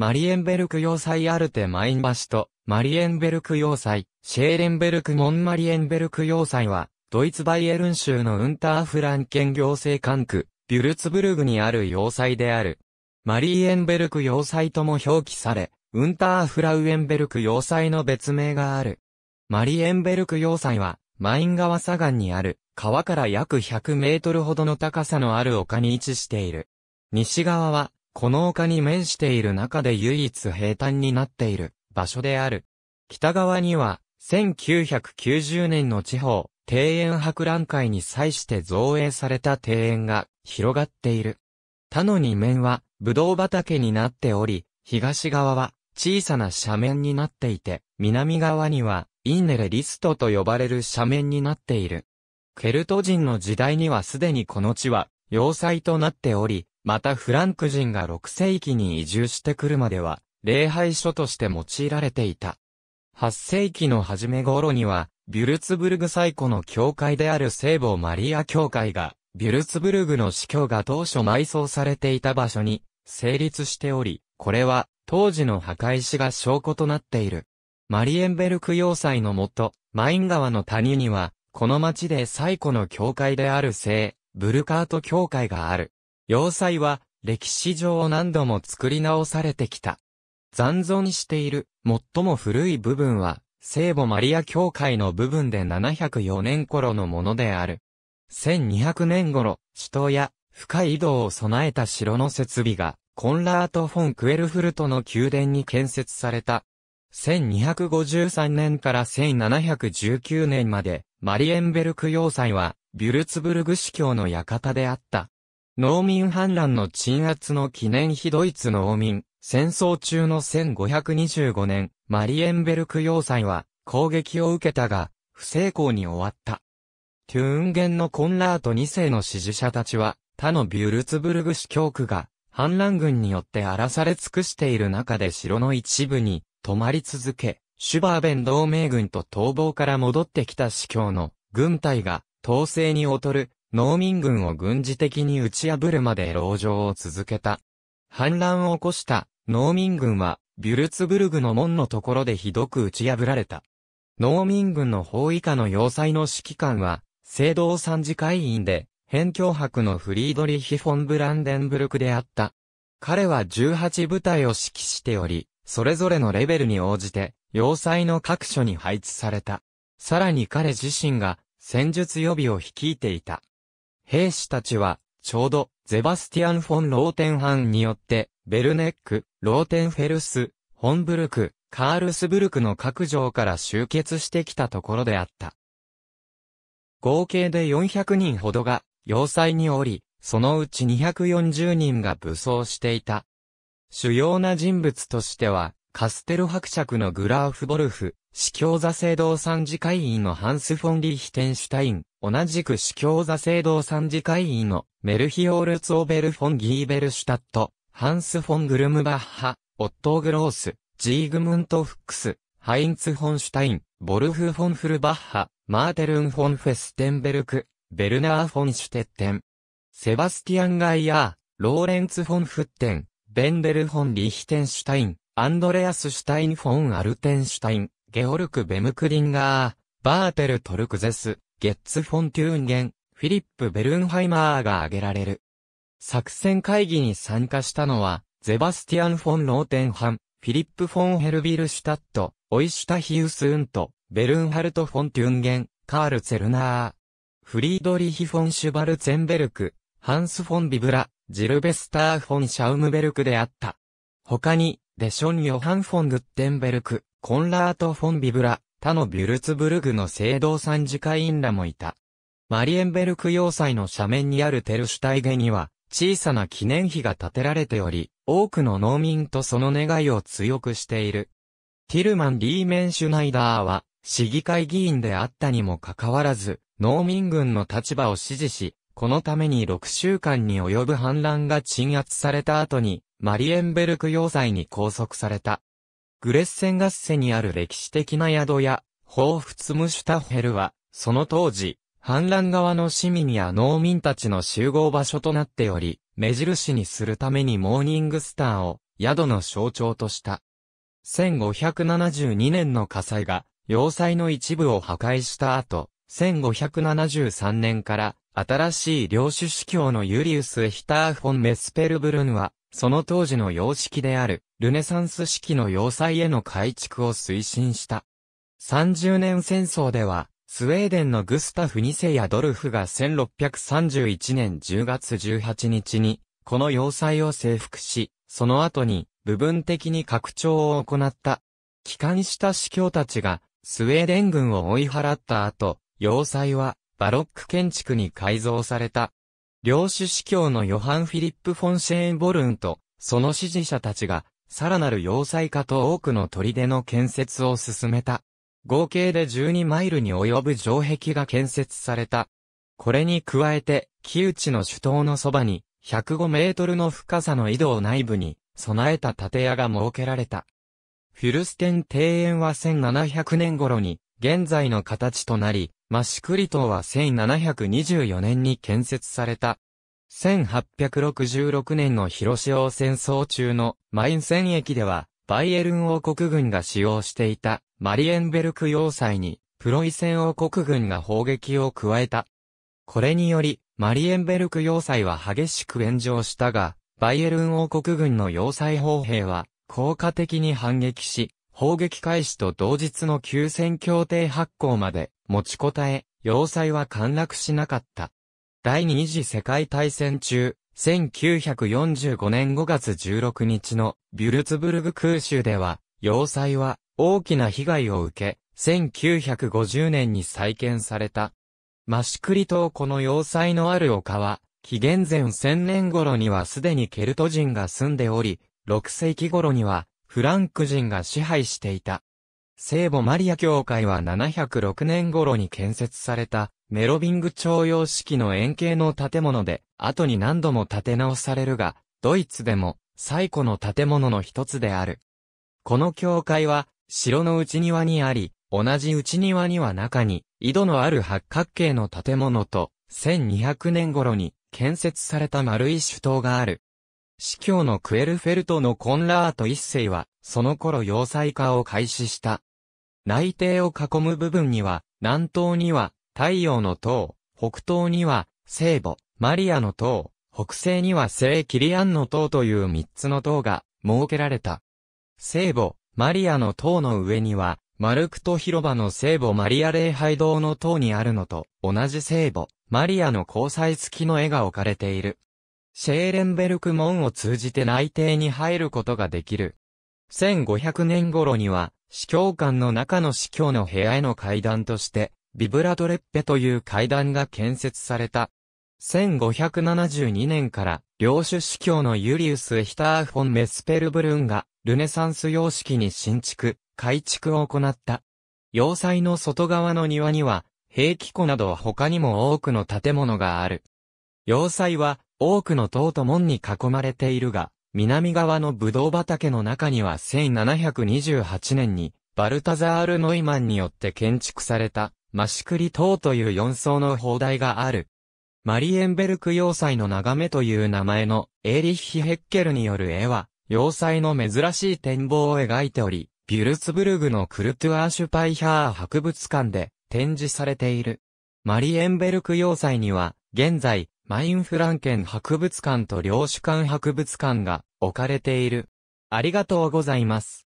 マリエンベルク要塞アルテマイン橋と、マリエンベルク要塞、シェーレンベルク・モンマリエンベルク要塞は、ドイツバイエルン州のウンターフランケン行政管区、ビュルツブルグにある要塞である。マリエンベルク要塞とも表記され、ウンターフラウエンベルク要塞の別名がある。マリエンベルク要塞は、マイン川左岸にある、川から約100メートルほどの高さのある丘に位置している。西側は、この丘に面している中で唯一平坦になっている場所である。北側には、1990年の地方、庭園博覧会に際して造営された庭園が広がっている。他の2面は、ぶどう畑になっており、東側は小さな斜面になっていて、南側にはインネレリストと呼ばれる斜面になっている。ケルト人の時代にはすでにこの地は要塞となっており、またフランク人が6世紀に移住してくるまでは、礼拝所として用いられていた。8世紀の初め頃には、ビュルツブルグ最古の教会である聖母マリア教会が、ビュルツブルグの司教が当初埋葬されていた場所に成立しており、これは当時の墓石が証拠となっている。マリエンベルク要塞のもと、マイン川の谷には、この町で最古の教会である聖、ブルカート教会がある。要塞は歴史上何度も作り直されてきた。残存している最も古い部分は聖母マリア教会の部分で704年頃のものである。1200年頃、首都や深い井戸を備えた城の設備がコンラート・フォン・クエルフルトの宮殿に建設された。1253年から1719年までマリエンベルク要塞はビュルツブルグ司教の館であった。農民反乱の鎮圧の記念碑ドイツ農民、戦争中の1525年、マリエンベルク要塞は攻撃を受けたが、不成功に終わった。トゥーンゲンのコンラート2世の支持者たちは、他のビュルツブルグ市教区が、反乱軍によって荒らされ尽くしている中で城の一部に泊まり続け、シュバーベン同盟軍と逃亡から戻ってきた司教の軍隊が統制に劣る農民軍を軍事的に打ち破るまで牢城を続けた。反乱を起こした農民軍は、ビュルツブルグの門のところでひどく打ち破られた。農民軍の法以下の要塞の指揮官は、聖堂参事会員で、辺境博のフリードリヒ・フォン・ブランデンブルクであった。彼は18部隊を指揮しており、それぞれのレベルに応じて、要塞の各所に配置された。さらに彼自身が、戦術予備を率いていた。兵士たちは、ちょうど、ゼバスティアン・フォン・ローテンハンによって、ベルネック、ローテンフェルス、ホンブルク、カールスブルクの各城から集結してきたところであった。合計で400人ほどが、要塞におり、そのうち240人が武装していた。主要な人物としては、カステル伯爵のグラーフ・ボルフ、司教座聖堂参事会員のハンス・フォン・リーヒテンシュタイン、同じく司教座聖堂参事会員のメルヒオールツ・オベル・フォン・ギーベルシュタット、ハンス・フォン・グルムバッハ、オットー・グロース、ジーグムント・フックス、ハインツ・フォンシュタイン、ボルフ・フォン・フルバッハ、マーテルン・フォン・フェステンベルク、ベルナー・フォン・シュテッテン、セバスティアン・ガイアー、ローレンツ・フォン・フッテン、ベンデル・フォン・リヒテンシュタイン、アンドレアス・シュタイン・フォン・アルテンシュタイン、ゲオルク・ベムクリンガー、バーテル・トルクゼス、ゲッツ・フォンテューンゲン、フィリップ・ベルンハイマーが挙げられる。作戦会議に参加したのは、ゼバスティアン・フォン・ローテンハン、フィリップ・フォン・ヘルビルシュタット、オイシュタ・ヒウスウント、ベルンハルト・フォン・テュンゲン、カール・ツェルナー、フリードリヒ・フォン・シュバルツェンベルク、ハンス・フォン・ビブラ、ジルベスター・フォン・シャウムベルクであった。他に、デション・ヨハン・フォン・グッテンベルク、コンラート・フォン・ビブラ、他のビュルツブルグの聖堂参事会員らもいた。マリエンベルク要塞の斜面にあるテルシュタイゲには、小さな記念碑が建てられており、多くの農民とその願いを強くしている。ティルマン・リーメンシュナイダーは、市議会議員であったにもかかわらず、農民軍の立場を支持し、このために6週間に及ぶ反乱が鎮圧された後に、マリエンベルク要塞に拘束された。グレッセン合戦にある歴史的な宿や、ホーフツムシュタフヘルは、その当時、反乱側の市民や農民たちの集合場所となっており、目印にするためにモーニングスターを、宿の象徴とした。1572年の火災が、要塞の一部を破壊した後、1573年から、新しい領主司教のユリウス・ヒターフォン・メスペルブルンは、その当時の様式である、ルネサンス式の要塞への改築を推進した。30年戦争では、スウェーデンのグスタフ2世やドルフが1631年10月18日に、この要塞を征服し、その後に、部分的に拡張を行った。帰還した司教たちが、スウェーデン軍を追い払った後、要塞は、バロック建築に改造された。領主司教のヨハン・フィリップ・フォンシェーン・ボルンと、その支持者たちが、さらなる要塞化と多くの砦の建設を進めた。合計で12マイルに及ぶ城壁が建設された。これに加えて、木内の首都のそばに、105メートルの深さの井戸を内部に、備えた建屋が設けられた。フィルステン庭園は1700年頃に、現在の形となり、マシクリ島は1724年に建設された。1866年の広島戦争中のマイン戦役では、バイエルン王国軍が使用していたマリエンベルク要塞にプロイセン王国軍が砲撃を加えた。これにより、マリエンベルク要塞は激しく炎上したが、バイエルン王国軍の要塞砲兵は効果的に反撃し、砲撃開始と同日の休戦協定発行まで持ちこたえ、要塞は陥落しなかった。第二次世界大戦中、1945年5月16日のビュルツブルグ空襲では、要塞は大きな被害を受け、1950年に再建された。マシクリ島この要塞のある丘は、紀元前1000年頃にはすでにケルト人が住んでおり、6世紀頃にはフランク人が支配していた。聖母マリア教会は706年頃に建設されたメロビング徴用式の円形の建物で、後に何度も建て直されるが、ドイツでも最古の建物の一つである。この教会は、城の内庭にあり、同じ内庭には中に、井戸のある八角形の建物と、1200年頃に建設された丸い主塔がある。司教のクエルフェルトのコンラート一世は、その頃要塞化を開始した。内廷を囲む部分には、南東には、太陽の塔、北東には聖母、マリアの塔、北西には聖キリアンの塔という三つの塔が設けられた。聖母、マリアの塔の上には、マルクト広場の聖母マリア礼拝堂の塔にあるのと、同じ聖母、マリアの交際付きの絵が置かれている。シェーレンベルク門を通じて内定に入ることができる。1500年頃には、司教官の中の司教の部屋への階段として、ビブラドレッペという階段が建設された。1572年から、領主司教のユリウス・ヒターフォン・メスペルブルンが、ルネサンス様式に新築、改築を行った。要塞の外側の庭には、兵器庫など他にも多くの建物がある。要塞は、多くの塔と門に囲まれているが、南側のブドウ畑の中には1728年に、バルタザール・ノイマンによって建築された、マシクリ島という4層の砲台がある。マリエンベルク要塞の眺めという名前のエーリッヒ・ヘッケルによる絵は、要塞の珍しい展望を描いており、ビュルツブルグのクルトゥアーシュパイヒャー博物館で展示されている。マリエンベルク要塞には、現在、マインフランケン博物館と領主館博物館が置かれている。ありがとうございます。